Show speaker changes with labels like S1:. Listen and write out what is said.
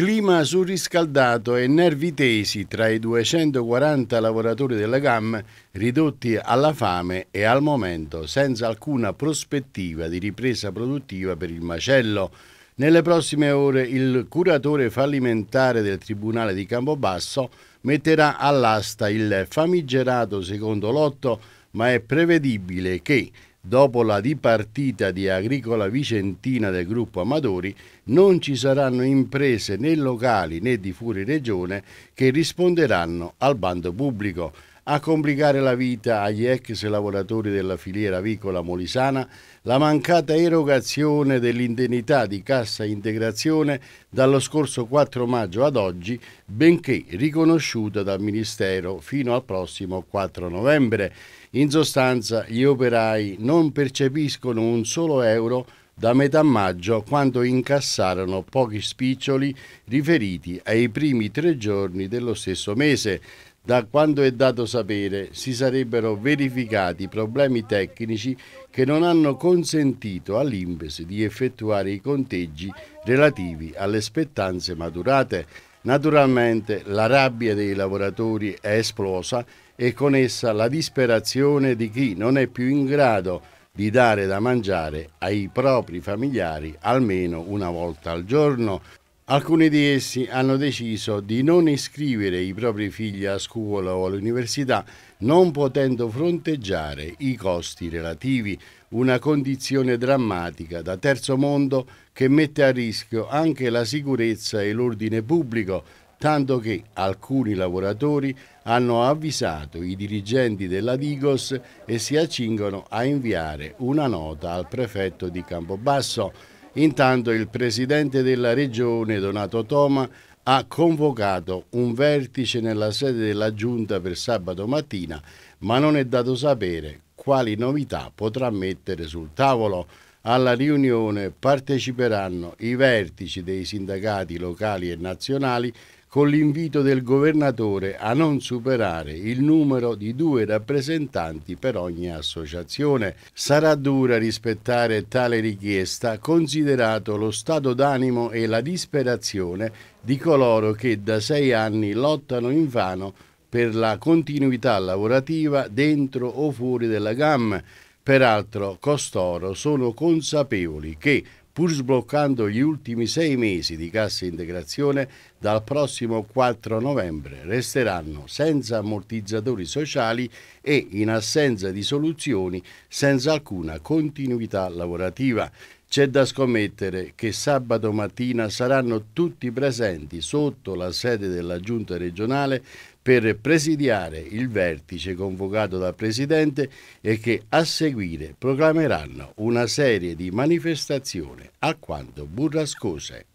S1: Clima surriscaldato e nervi tesi tra i 240 lavoratori della GAM ridotti alla fame e al momento senza alcuna prospettiva di ripresa produttiva per il macello. Nelle prossime ore il curatore fallimentare del Tribunale di Campobasso metterà all'asta il famigerato secondo lotto, ma è prevedibile che dopo la dipartita di Agricola Vicentina del gruppo Amatori, non ci saranno imprese né locali né di fuori regione che risponderanno al bando pubblico. A complicare la vita agli ex lavoratori della filiera avicola molisana la mancata erogazione dell'indennità di cassa integrazione dallo scorso 4 maggio ad oggi, benché riconosciuta dal Ministero fino al prossimo 4 novembre. In sostanza gli operai non percepiscono un solo euro da metà maggio quando incassarono pochi spiccioli riferiti ai primi tre giorni dello stesso mese. Da quanto è dato sapere, si sarebbero verificati problemi tecnici che non hanno consentito all'Imbes di effettuare i conteggi relativi alle spettanze maturate. Naturalmente la rabbia dei lavoratori è esplosa e con essa la disperazione di chi non è più in grado di dare da mangiare ai propri familiari almeno una volta al giorno. Alcuni di essi hanno deciso di non iscrivere i propri figli a scuola o all'università, non potendo fronteggiare i costi relativi, una condizione drammatica da terzo mondo che mette a rischio anche la sicurezza e l'ordine pubblico, tanto che alcuni lavoratori hanno avvisato i dirigenti della Digos e si accingono a inviare una nota al prefetto di Campobasso Intanto il presidente della regione, Donato Toma, ha convocato un vertice nella sede della giunta per sabato mattina, ma non è dato sapere quali novità potrà mettere sul tavolo. Alla riunione parteciperanno i vertici dei sindacati locali e nazionali con l'invito del governatore a non superare il numero di due rappresentanti per ogni associazione. Sarà dura rispettare tale richiesta considerato lo stato d'animo e la disperazione di coloro che da sei anni lottano invano per la continuità lavorativa dentro o fuori della gamma Peraltro costoro sono consapevoli che, pur sbloccando gli ultimi sei mesi di cassa integrazione, dal prossimo 4 novembre resteranno senza ammortizzatori sociali e, in assenza di soluzioni, senza alcuna continuità lavorativa. C'è da scommettere che sabato mattina saranno tutti presenti sotto la sede della giunta regionale per presidiare il vertice convocato dal Presidente e che a seguire proclameranno una serie di manifestazioni a quanto burrascose.